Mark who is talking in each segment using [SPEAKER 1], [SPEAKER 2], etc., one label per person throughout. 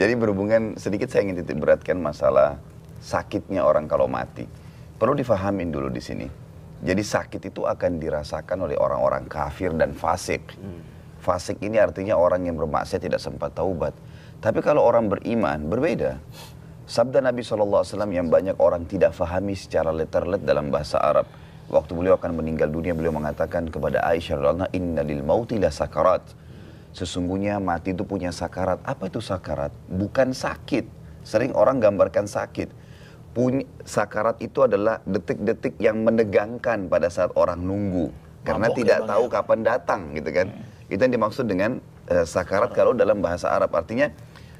[SPEAKER 1] Jadi berhubungan sedikit saya ingin titik beratkan masalah sakitnya orang kalau mati. Perlu difahamin dulu di sini. Jadi sakit itu akan dirasakan oleh orang-orang kafir dan fasik. Hmm. Fasik ini artinya orang yang bermaksiat tidak sempat taubat. Tapi kalau orang beriman berbeda. Sabda Nabi SAW yang banyak orang tidak fahami secara letterlet dalam bahasa Arab. Waktu beliau akan meninggal dunia, beliau mengatakan kepada Aisyah radhiallahu anha, "Inna lil mauti sakarat." Sesungguhnya mati itu punya sakarat. Apa itu sakarat? Bukan sakit. Sering orang gambarkan sakit. Punya, sakarat itu adalah detik-detik yang menegangkan pada saat orang nunggu. Karena Mabok ya, tidak tahu ya. kapan datang gitu kan. Hmm. Itu yang dimaksud dengan uh, sakarat kalau dalam bahasa Arab. Artinya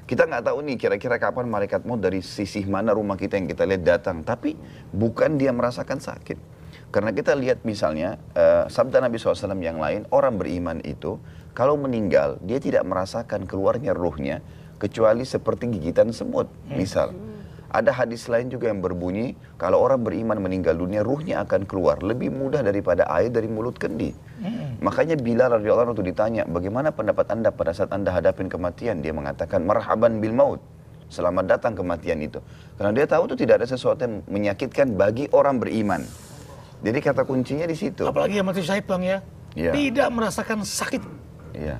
[SPEAKER 1] kita nggak tahu nih kira-kira kapan malaikat mau dari sisi mana rumah kita yang kita lihat datang. Tapi bukan dia merasakan sakit karena kita lihat misalnya uh, sabda Nabi SAW yang lain, orang beriman itu kalau meninggal dia tidak merasakan keluarnya ruhnya kecuali seperti gigitan semut. Misal, ada hadis lain juga yang berbunyi kalau orang beriman meninggal dunia ruhnya akan keluar lebih mudah daripada air dari mulut kendi. Hmm. Makanya bila radhiyallahu anhu ditanya bagaimana pendapat Anda pada saat Anda hadapin kematian dia mengatakan marhaban bil maut. Selamat datang kematian itu. Karena dia tahu itu tidak ada sesuatu yang menyakitkan bagi orang beriman. Jadi kata kuncinya di situ. Apalagi yang mati syahid bang ya, ya. tidak merasakan sakit. Iya.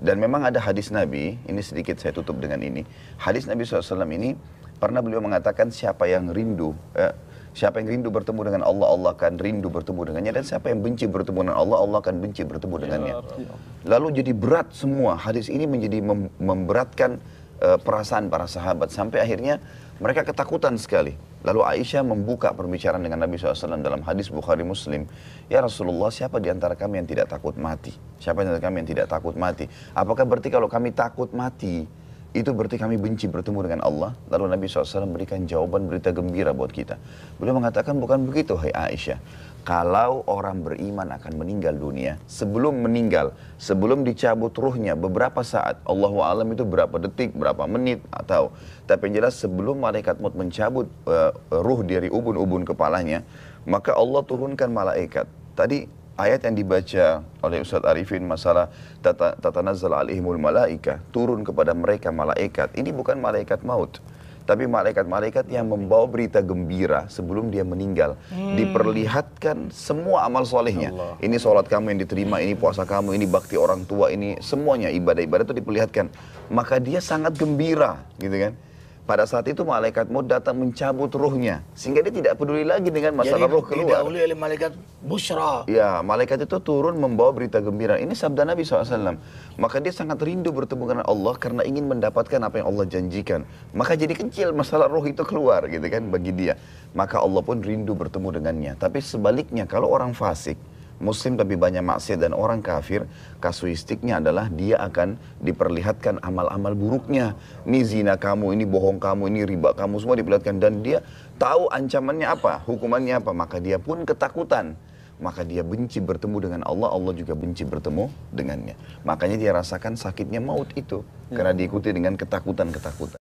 [SPEAKER 1] Dan memang ada hadis Nabi, ini sedikit saya tutup dengan ini. Hadis Nabi SAW ini pernah beliau mengatakan siapa yang rindu, eh, siapa yang rindu bertemu dengan Allah, Allah akan rindu bertemu dengannya. Dan siapa yang benci bertemu dengan Allah, Allah akan benci bertemu dengannya. Ya Lalu jadi berat semua, hadis ini menjadi mem memberatkan Eh, perasaan para sahabat sampai akhirnya mereka ketakutan sekali. Lalu Aisyah membuka perbicaraan dengan Nabi SAW dalam hadis Bukhari Muslim. Ya Rasulullah, siapa di antara kami yang tidak takut mati? Siapa di antara kami yang tidak takut mati? Apakah berarti kalau kami takut mati, itu berarti kami benci bertemu dengan Allah. Lalu Nabi SAW berikan jawaban berita gembira buat kita. Beliau mengatakan bukan begitu, hai Aisyah. Kalau orang beriman akan meninggal dunia, sebelum meninggal, sebelum dicabut ruhnya beberapa saat, Allah alam itu berapa detik, berapa menit, atau tapi yang jelas sebelum malaikat maut mencabut uh, ruh dari ubun-ubun kepalanya, maka Allah turunkan malaikat. Tadi ayat yang dibaca oleh Ustadz Arifin masalah tata, tatanazzal alaihimul malaika, turun kepada mereka malaikat. Ini bukan malaikat maut, tapi malaikat-malaikat yang membawa berita gembira sebelum dia meninggal. Hmm. Diperlihatkan semua amal solehnya. Allah. Ini sholat kamu yang diterima, ini puasa kamu, ini bakti orang tua, ini semuanya ibadah-ibadah itu diperlihatkan. Maka dia sangat gembira, gitu kan? Pada saat itu malaikat maut datang mencabut ruhnya sehingga dia tidak peduli lagi dengan masalah Jadi, ruh keluar. Jadi oleh malaikat busra. Ya, malaikat itu turun membawa berita gembira. Ini sabda Nabi SAW. Maka dia sangat rindu bertemu dengan Allah karena ingin mendapatkan apa yang Allah janjikan. Maka jadi kecil masalah roh itu keluar gitu kan bagi dia. Maka Allah pun rindu bertemu dengannya. Tapi sebaliknya kalau orang fasik Muslim tapi banyak maksiat dan orang kafir, kasuistiknya adalah dia akan diperlihatkan amal-amal buruknya. Ini zina kamu, ini bohong kamu, ini riba kamu, semua diperlihatkan. Dan dia tahu ancamannya apa, hukumannya apa, maka dia pun ketakutan. Maka dia benci bertemu dengan Allah, Allah juga benci bertemu dengannya. Makanya dia rasakan sakitnya maut itu, karena diikuti dengan ketakutan-ketakutan.